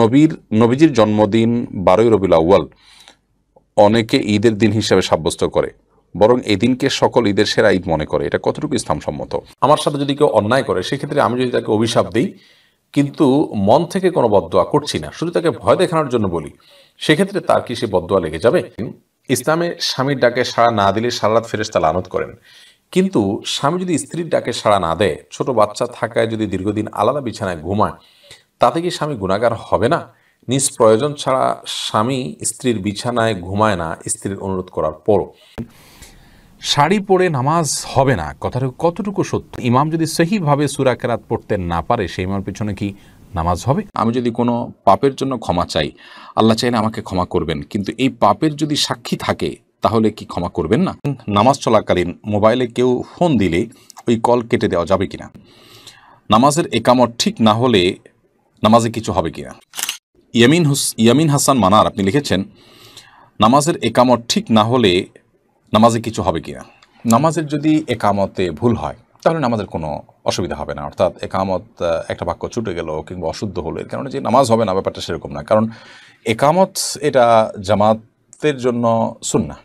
নবীর নবীজির জন্মদিন বারোই রবিউল আউ্য়াল অনেকে ঈদের দিন হিসাবে সাব্যস্ত করে বরং এই দিনকে সকল ঈদের সেরা ঈদ মনে করে এটা কতটুকু ইসলামসম্মত আমার সাথে যদি কেউ অন্যায় করে সেক্ষেত্রে আমি যদি তাকে অভিশাপ দিই কিন্তু মন থেকে কোনো বদোয়া করছি না শুধু তাকে ভয় দেখানোর জন্য বলি সেক্ষেত্রে তার কি সে বদোয়া লেগে যাবে ইসলামে স্বামীর ডাকে সাড়া না দিলে সারারাত ফেরেস্তা লানত করেন কিন্তু স্বামী যদি স্ত্রীর ডাকে সাড়া না দেয় ছোট বাচ্চা থাকায় যদি দীর্ঘদিন আলাদা বিছানায় ঘুমায় তাতে কি স্বামী গুণাগার হবে না নিজ প্রয়োজন ছাড়া স্বামী স্ত্রীর বিছানায় ঘুমায় না স্ত্রীর অনুরোধ করার পরও শাড়ি পরে নামাজ হবে না কথাটা কতটুকু সত্য ইমাম যদি সহিভাবে সুরাকেরাত পড়তে না পারে সেই ইমামের পিছনে কি নামাজ হবে আমি যদি কোনো পাপের জন্য ক্ষমা চাই আল্লাহ চাইলে আমাকে ক্ষমা করবেন কিন্তু এই পাপের যদি সাক্ষী থাকে তাহলে কি ক্ষমা করবেন না নামাজ চলাকালীন মোবাইলে কেউ ফোন দিলে ওই কল কেটে দেওয়া যাবে কিনা নামাজের একামত ঠিক না হলে নামাজে কিছু হবে কিনা ইয়ামিন হুস ইয়ামিন হাসান মানার আপনি লিখেছেন নামাজের একামত ঠিক না হলে নামাজে কিছু হবে কিনা নামাজের যদি একামতে ভুল হয় তাহলে নামাজের কোনো অসুবিধা হবে না অর্থাৎ একামত একটা বাক্য ছুটে গেল কিংবা অশুদ্ধ হলো এর কারণে যে নামাজ হবে না ব্যাপারটা সেরকম না কারণ একামত এটা জামাতের জন্য না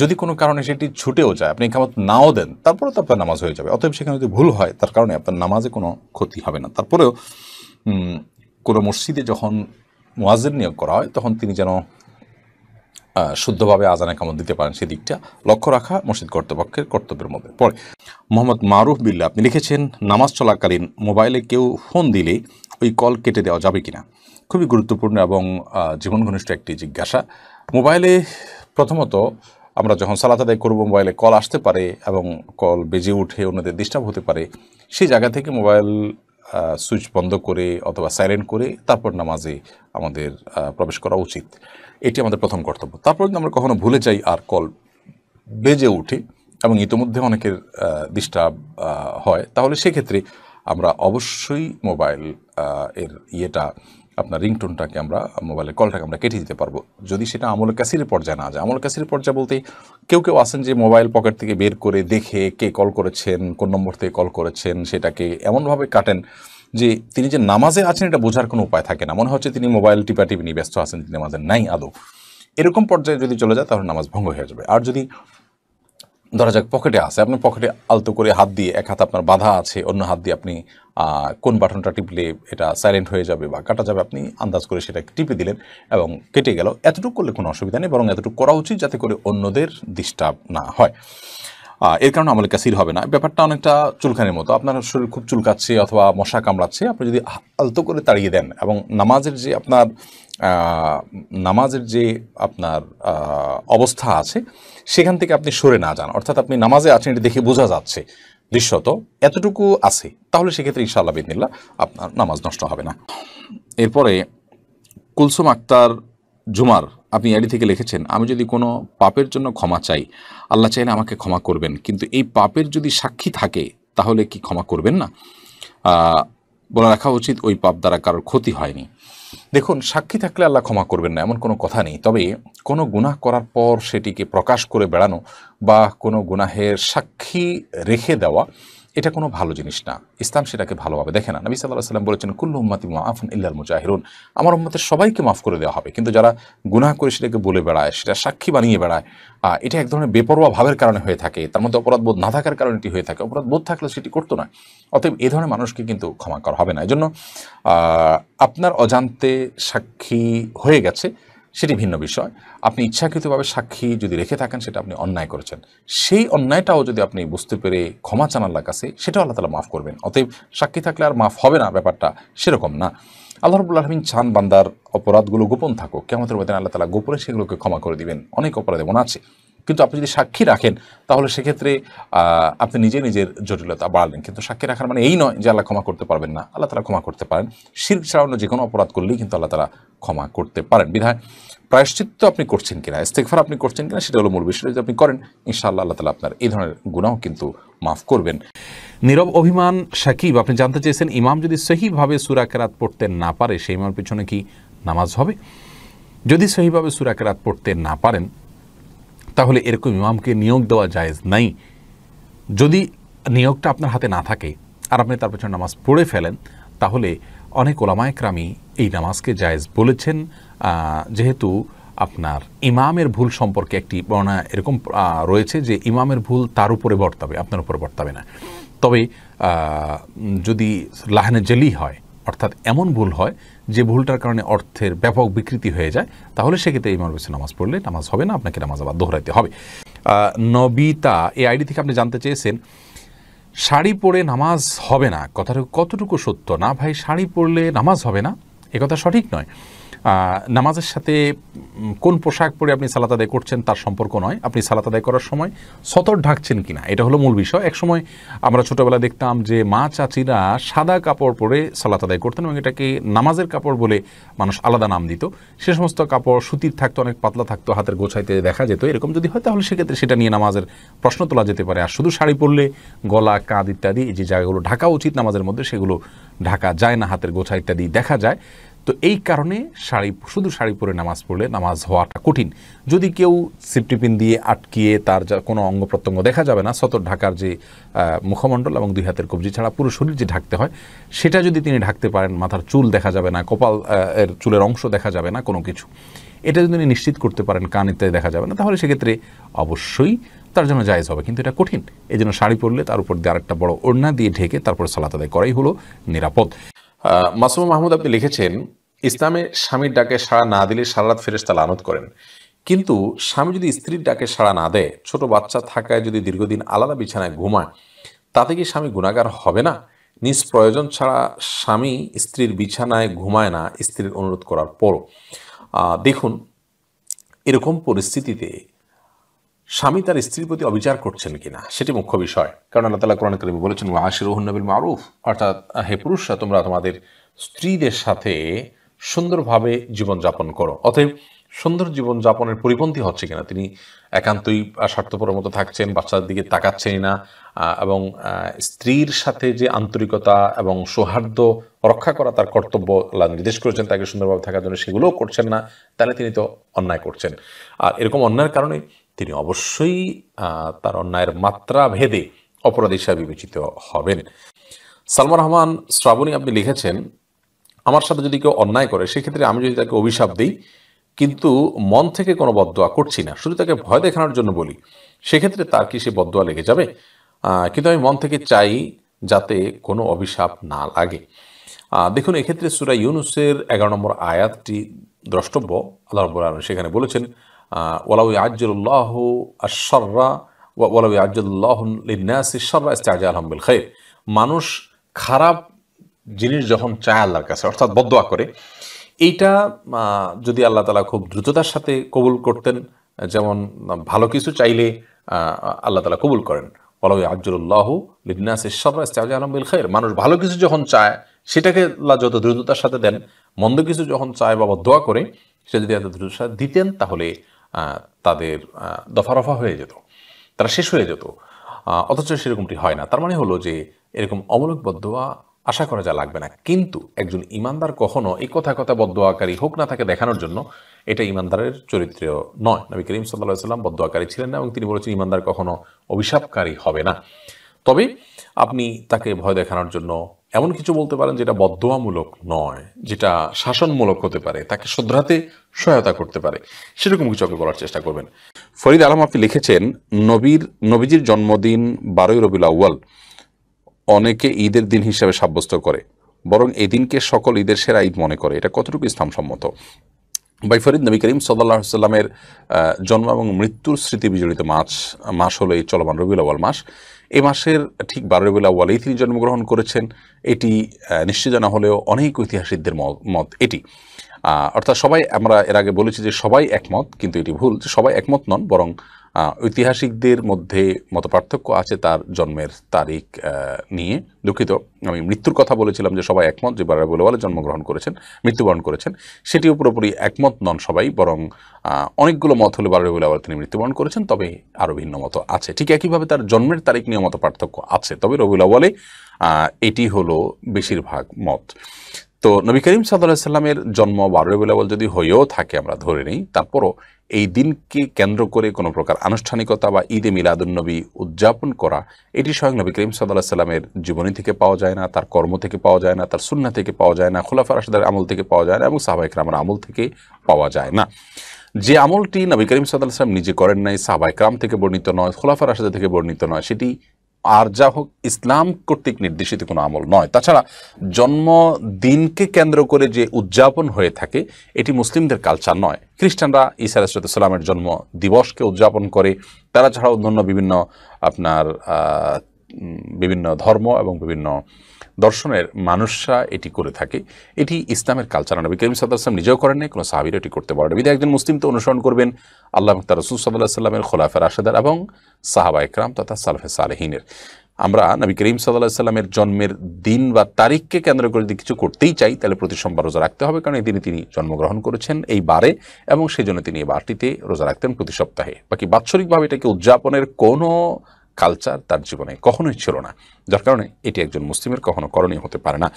যদি কোনো কারণে সেটি ছুটেও যায় আপনি একামত নাও দেন তারপরেও তো আপনার নামাজ হয়ে যাবে অতএব সেখানে যদি ভুল হয় তার কারণে আপনার নামাজে কোনো ক্ষতি হবে না তারপরেও কোনো মসজিদে যখন মোয়াজির নিয়োগ করা হয় তখন তিনি যেন শুদ্ধভাবে আজানে কামত দিতে পারেন সেদিকটা লক্ষ্য রাখা মসজিদ কর্তৃপক্ষের কর্তব্যের মধ্যে পড়ে মোহাম্মদ মারুফ বিল্লা আপনি লিখেছেন নামাজ চলাকালীন মোবাইলে কেউ ফোন দিলে ওই কল কেটে দেওয়া যাবে কিনা খুবই গুরুত্বপূর্ণ এবং জীবন ঘনিষ্ঠ একটি জিজ্ঞাসা মোবাইলে প্রথমত আমরা যখন সালাত আদায় করবো মোবাইলে কল আসতে পারে এবং কল বেজে উঠে অন্যদের ডিস্টার্ব হতে পারে সেই জায়গা থেকে মোবাইল সুইচ বন্ধ করে অথবা সাইলেন্ট করে তারপর নামাজে আমাদের প্রবেশ করা উচিত এটি আমাদের প্রথম কর্তব্য তারপর আমরা কখনো ভুলে যাই আর কল বেজে উঠে এবং ইতোমধ্যে অনেকের ডিস্টার্ব হয় তাহলে সেক্ষেত্রে আমরা অবশ্যই মোবাইল এর ইয়েটা আপনার রিংটোনটাকে আমরা মোবাইলের কলটাকে আমরা কেটে দিতে পারবো যদি সেটা আমল ক্যাসির পর্যায়ে না যায় আমল ক্যাসির পর্যায়ে বলতে কেউ কেউ আসেন যে মোবাইল পকেট থেকে বের করে দেখে কে কল করেছেন কোন নম্বর থেকে কল করেছেন সেটাকে এমনভাবে কাটেন যে তিনি যে নামাজে আছেন এটা বোঝার কোনো উপায় থাকে না মনে হচ্ছে তিনি মোবাইল টিপা টিপি নিয়ে ব্যস্ত আছেন তিনি নামাজের নাই আদৌ এরকম পর্যায়ে যদি চলে যায় তাহলে নামাজ ভঙ্গ হয়ে যাবে আর যদি ধরা যাক পকেটে আসে আপনি পকেটে আলতো করে হাত দিয়ে এক হাত আপনার বাধা আছে অন্য হাত দিয়ে আপনি কোন বাটনটা টিপলে এটা সাইলেন্ট হয়ে যাবে বা কাটা যাবে আপনি আন্দাজ করে সেটা টিপে দিলেন এবং কেটে গেল এতটুকু করলে কোনো অসুবিধা নেই বরং এতটুকু করা উচিত যাতে করে অন্যদের ডিস্টার্ব না হয় এর কারণে আমলে কাসির হবে না ব্যাপারটা অনেকটা চুলকানির মতো আপনার শরীর খুব চুলকাচ্ছে অথবা মশা কামড়াচ্ছে আপনি যদি আলতো করে তাড়িয়ে দেন এবং নামাজের যে আপনার নামাজের যে আপনার অবস্থা আছে সেখান থেকে আপনি সরে না যান অর্থাৎ আপনি নামাজে আছেন এটা দেখে বোঝা যাচ্ছে দৃশ্যত এতটুকু আছে তাহলে সেক্ষেত্রে ইনশাল্লাহ বিদিনিল্লা আপনার নামাজ নষ্ট হবে না এরপরে কুলসুম আক্তার জুমার আপনি এডি থেকে লিখেছেন আমি যদি কোনো পাপের জন্য ক্ষমা চাই আল্লাহ চাইলে আমাকে ক্ষমা করবেন কিন্তু এই পাপের যদি সাক্ষী থাকে তাহলে কি ক্ষমা করবেন না বলে রাখা উচিত ওই পাপ দ্বারা কারোর ক্ষতি হয়নি দেখুন সাক্ষী থাকলে আল্লাহ ক্ষমা করবেন না এমন কোনো কথা নেই তবে কোনো গুনাহ করার পর সেটিকে প্রকাশ করে বেড়ানো বা কোনো গুনাহের সাক্ষী রেখে দেওয়া এটা কোনো ভালো জিনিস না ইসলাম সেটাকে ভালোভাবে দেখে না নবী সাল্লাহ সাল্লাম বলেছেন কুল্লু উম্মাতি মাহফুন ইল্লাল মুজাহিরুন আমার উম্মতের সবাইকে মাফ করে দেওয়া হবে কিন্তু যারা গুনাহ করে সেটাকে বলে বেড়ায় সেটা সাক্ষী বানিয়ে বেড়ায় এটা এক ধরনের বেপরোয়া ভাবের কারণে হয়ে থাকে তার মধ্যে অপরাধবোধ না থাকার কারণে এটি হয়ে থাকে অপরাধবোধ থাকলে সেটি করতো না অতএব এ ধরনের মানুষকে কিন্তু ক্ষমা করা হবে না এজন্য আপনার অজান্তে সাক্ষী হয়ে গেছে সেটি ভিন্ন বিষয় আপনি ইচ্ছাকৃতভাবে সাক্ষী যদি রেখে থাকেন সেটা আপনি অন্যায় করেছেন সেই অন্যায়টাও যদি আপনি বুঝতে পেরে ক্ষমা চান কাছে সেটাও আল্লাহ তালা মাফ করবেন অতএব সাক্ষী থাকলে আর মাফ হবে না ব্যাপারটা সেরকম না আল্লাহ রবুল্লা রহমিন চান বান্দার অপরাধগুলো গোপন থাকুক কেমন মধ্যে আল্লাহ তালা গোপনে সেগুলোকে ক্ষমা করে দিবেন অনেক অপরাধ এমন আছে কিন্তু আপনি যদি সাক্ষী রাখেন তাহলে সেক্ষেত্রে আপনি নিজে নিজের জটিলতা বাড়লেন কিন্তু সাক্ষী রাখার মানে এই নয় যে আল্লাহ ক্ষমা করতে পারবেন না আল্লাহ তারা ক্ষমা করতে পারেন শির ছাড়া অন্য যে কোনো অপরাধ করলেই কিন্তু আল্লাহ তারা ক্ষমা করতে পারেন বিধায় প্রায়শ্চিত্ত আপনি করছেন কিনা ইস্তেকফার আপনি করছেন কিনা সেটা হলো মূল বিষয় যদি আপনি করেন ইনশাআল্লাহ আল্লাহ তালা আপনার এই ধরনের গুণাও কিন্তু মাফ করবেন নীরব অভিমান সাকিব আপনি জানতে চেয়েছেন ইমাম যদি সহিভাবে সুরাকেরাত পড়তে না পারে সেই ইমামের পিছনে কি নামাজ হবে যদি সহিভাবে সুরাকেরাত পড়তে না পারেন তাহলে এরকম ইমামকে নিয়োগ দেওয়া জায়েজ নাই যদি নিয়োগটা আপনার হাতে না থাকে আর আপনি তার পেছনে নামাজ পড়ে ফেলেন তাহলে অনেক ওলামায়করামি এই নামাজকে জায়েজ বলেছেন যেহেতু আপনার ইমামের ভুল সম্পর্কে একটি বর্ণনা এরকম রয়েছে যে ইমামের ভুল তার উপরে বর্তাবে আপনার উপরে বর্তাবে না তবে যদি লাহানে জেলি হয় অর্থাৎ এমন ভুল হয় যে ভুলটার কারণে অর্থের ব্যাপক বিকৃতি হয়ে যায় তাহলে সেক্ষেত্রে ইমাম বেশি নামাজ পড়লে নামাজ হবে না আপনাকে নামাজ আবার দোহরাইতে হবে নবিতা এই আইডি থেকে আপনি জানতে চেয়েছেন শাড়ি পরে নামাজ হবে না কথাটা কতটুকু সত্য না ভাই শাড়ি পরলে নামাজ হবে না একথা সঠিক নয় নামাজের সাথে কোন পোশাক পরে আপনি সালাত আদায় করছেন তার সম্পর্ক নয় আপনি সালাত আদায় করার সময় সতর ঢাকছেন কিনা এটা হলো মূল বিষয় একসময় আমরা ছোটোবেলা দেখতাম যে মা চাচিরা সাদা কাপড় পরে সালাত আদায় করতেন এবং এটাকে নামাজের কাপড় বলে মানুষ আলাদা নাম দিত সে সমস্ত কাপড় সুতির থাকতো অনেক পাতলা থাকতো হাতের গোছাইতে দেখা যেত এরকম যদি হয় তাহলে সেক্ষেত্রে সেটা নিয়ে নামাজের প্রশ্ন তোলা যেতে পারে আর শুধু শাড়ি পরলে গলা কাঁধ ইত্যাদি এই যে জায়গাগুলো ঢাকা উচিত নামাজের মধ্যে সেগুলো ঢাকা যায় না হাতের গোছা ইত্যাদি দেখা যায় তো এই কারণে শাড়ি শুধু শাড়ি পরে নামাজ পড়লে নামাজ হওয়াটা কঠিন যদি কেউ সিপটিপিন দিয়ে আটকিয়ে তার যা কোনো অঙ্গ প্রত্যঙ্গ দেখা যাবে না সতর ঢাকার যে মুখমণ্ডল এবং দুই হাতের কবজি ছাড়া পুরো শরীর যে ঢাকতে হয় সেটা যদি তিনি ঢাকতে পারেন মাথার চুল দেখা যাবে না কপাল এর চুলের অংশ দেখা যাবে না কোনো কিছু এটা যদি তিনি নিশ্চিত করতে পারেন কান ইত্যাদি দেখা যাবে না তাহলে সেক্ষেত্রে অবশ্যই তার জন্য জায়েজ হবে কিন্তু এটা কঠিন এই জন্য শাড়ি পরলে তার উপর দিয়ে আরেকটা বড় ওড়না দিয়ে ঢেকে তারপর সালাত আদায় করাই হলো নিরাপদ মাসুম মাহমুদ আপনি লিখেছেন ইসলামে স্বামীর ডাকে সাড়া না দিলে সারারাত ফেরেস্তা লানত করেন কিন্তু স্বামী যদি স্ত্রীর ডাকে সাড়া না দেয় ছোট বাচ্চা থাকায় যদি দীর্ঘদিন আলাদা বিছানায় ঘুমায় তাতে কি স্বামী গুণাগার হবে না নিজ প্রয়োজন ছাড়া স্বামী স্ত্রীর বিছানায় ঘুমায় না স্ত্রীর অনুরোধ করার পরও দেখুন এরকম পরিস্থিতিতে স্বামী তার স্ত্রীর প্রতি অবিচার করছেন কিনা সেটি মুখ্য বিষয় কারণ আল্লাহ তালা কোরআন করিমে বলেছেন নবীল মারুফ অর্থাৎ হে পুরুষরা তোমরা তোমাদের স্ত্রীদের সাথে সুন্দরভাবে জীবনযাপন করো অতএব সুন্দর জীবনযাপনের পরিপন্থী হচ্ছে কিনা তিনি একান্তই স্বার্থপর মতো থাকছেন বাচ্চার দিকে তাকাচ্ছেন না এবং স্ত্রীর সাথে যে আন্তরিকতা এবং সৌহার্দ্য রক্ষা করা তার কর্তব্য আল্লাহ নির্দেশ করেছেন তাকে সুন্দরভাবে থাকার জন্য সেগুলোও করছেন না তাহলে তিনি তো অন্যায় করছেন আর এরকম অন্যায়ের কারণে তিনি অবশ্যই তার অন্যায়ের মাত্রা ভেদে অপরাধ হিসাবে বিবেচিত হবেন সালমান রহমান শ্রাবণী আপনি লিখেছেন আমার সাথে যদি কেউ অন্যায় করে সেক্ষেত্রে আমি যদি তাকে অভিশাপ দিই কিন্তু মন থেকে কোনো বদোয়া করছি না শুধু তাকে ভয় দেখানোর জন্য বলি সেক্ষেত্রে তার কি সে বদোয়া লেগে যাবে কিন্তু আমি মন থেকে চাই যাতে কোনো অভিশাপ না লাগে দেখুন এক্ষেত্রে সুরা ইউনুসের এগারো নম্বর আয়াতটি দ্রষ্টব্য আল্লাহ সেখানে বলেছেন ওলাউ আজ্জুল্লাহ আশর্রা ওলাউ আজ্জুল্লাহ লিন্নাস ইশর্রা ইস্তাজ আলহামবিল খৈর মানুষ খারাপ জিনিস যখন চায় আল্লাহর কাছে অর্থাৎ বদয়া করে এইটা যদি আল্লাহ তালা খুব দ্রুততার সাথে কবুল করতেন যেমন ভালো কিছু চাইলে আল্লাহ তালা কবুল করেন হয় আজ্জুল্লাহ লিন্নাস ইশর্রা ইস্তাজ আলহামবিল খৈর মানুষ ভালো কিছু যখন চায় সেটাকে আল্লাহ যত দ্রুততার সাথে দেন মন্দ কিছু যখন চায় বা দোয়া করে সে যদি এত দ্রুততার সাথে দিতেন তাহলে তাদের দফারফা হয়ে যেত তারা শেষ হয়ে যেত অথচ সেরকমটি হয় না তার মানে হলো যে এরকম অমূলক বদোয়া আশা করা যা লাগবে না কিন্তু একজন ইমানদার কখনো এই কথা কথা বদোয়াকারী হোক না তাকে দেখানোর জন্য এটা ইমানদারের চরিত্র নয় নবী করিম সাল্লাহ সাল্লাম বদোয়াকারী ছিলেন না এবং তিনি বলেছেন ইমানদার কখনো অভিশাপকারী হবে না তবে আপনি তাকে ভয় দেখানোর জন্য এমন কিছু বলতে পারেন যেটা বদ্ধমূলক নয় যেটা শাসনমূলক হতে পারে তাকে শোধরাতে সহায়তা করতে পারে সেরকম কিছু আপনি বলার চেষ্টা করবেন ফরিদ আলম আপনি লিখেছেন নবীর নবীজির জন্মদিন বারোই রবি আউ্য়াল অনেকে ঈদের দিন হিসাবে সাব্যস্ত করে বরং এদিনকে সকল ঈদের সেরা ঈদ মনে করে এটা কতটুকু ইসলামসম্মত ফরিদ নবী করিম সাল্লাহ সাল্লামের জন্ম এবং মৃত্যুর স্মৃতি বিজড়িত মাস মাস হলো এই চলমান রবিউল আউ্য়াল মাস এ মাসের ঠিক বারোই বেলা ওয়ালেই তিনি জন্মগ্রহণ করেছেন এটি নিশ্চিত জানা হলেও অনেক ঐতিহাসিকদের মত এটি অর্থাৎ সবাই আমরা এর আগে বলেছি যে সবাই একমত কিন্তু এটি ভুল যে সবাই একমত নন বরং ঐতিহাসিকদের মধ্যে মতপার্থক্য আছে তার জন্মের তারিখ নিয়ে দুঃখিত আমি মৃত্যুর কথা বলেছিলাম যে সবাই একমত যে বারাবুলওয়ালা জন্মগ্রহণ করেছেন মৃত্যুবরণ করেছেন সেটিও পুরোপুরি একমত নন সবাই বরং অনেকগুলো মত হলে বারাবুলওয়ালা তিনি মৃত্যুবরণ করেছেন তবে আরও ভিন্ন মত আছে ঠিক একইভাবে তার জন্মের তারিখ নিয়ে মত পার্থক্য আছে তবে রবিউল এটি হলো বেশিরভাগ মত তো নবী করিম সাল্লাহ সাল্লামের জন্ম বারো বেলাবল যদি হয়েও থাকে আমরা ধরে নিই তারপরও এই দিনকে কেন্দ্র করে কোনো প্রকার আনুষ্ঠানিকতা বা ঈদে মিলাদুলনবী উদযাপন করা এটি স্বয়ং নবী করিম সাল্লাহ সাল্লামের জীবনী থেকে পাওয়া যায় না তার কর্ম থেকে পাওয়া যায় না তার সুন্না থেকে পাওয়া যায় না খোলাফা রাশেদার আমল থেকে পাওয়া যায় না এবং রামের আমল থেকে পাওয়া যায় না যে আমলটি নবী করিম সাল্লাম নিজে করেন নাই রাম থেকে বর্ণিত নয় খোলাফা রাশেদা থেকে বর্ণিত নয় সেটি আর যা হোক ইসলাম কর্তৃক নির্দেশিত কোনো আমল নয় তাছাড়া জন্মদিনকে কেন্দ্র করে যে উদযাপন হয়ে থাকে এটি মুসলিমদের কালচার নয় খ্রিস্টানরা ইসা আলাইসালামের জন্ম দিবসকে উদযাপন করে তারা ছাড়া অন্যান্য বিভিন্ন আপনার বিভিন্ন ধর্ম এবং বিভিন্ন দর্শনের মানুষরা এটি করে থাকে এটি ইসলামের কালচার নবী করিম আসলাম নিজেও করেন নাই কোনো সাহাবির এটি করতে পারেন বিধায় একজন মুসলিম তো অনুসরণ করবেন আল্লাহ তার রসুল সাল্লাহ সাল্লামের খোলাফের আশেদার এবং সাহাবা একরাম তথা সালফে সালহিনের আমরা নবী করিম সাল্লাহ সাল্লামের জন্মের দিন বা তারিখকে কেন্দ্র করে যদি কিছু করতেই চাই তাহলে প্রতি সোমবার রোজা রাখতে হবে কারণ এই দিনে তিনি জন্মগ্রহণ করেছেন এই বারে এবং সেই জন্য তিনি এই বারটিতে রোজা রাখতেন প্রতি সপ্তাহে বাকি বাৎসরিকভাবে এটাকে উদযাপনের কোনো কালচার তার জীবনে কখনোই ছিল না যার কারণে এটি একজন মুসলিমের কখনো করণীয় হতে পারে না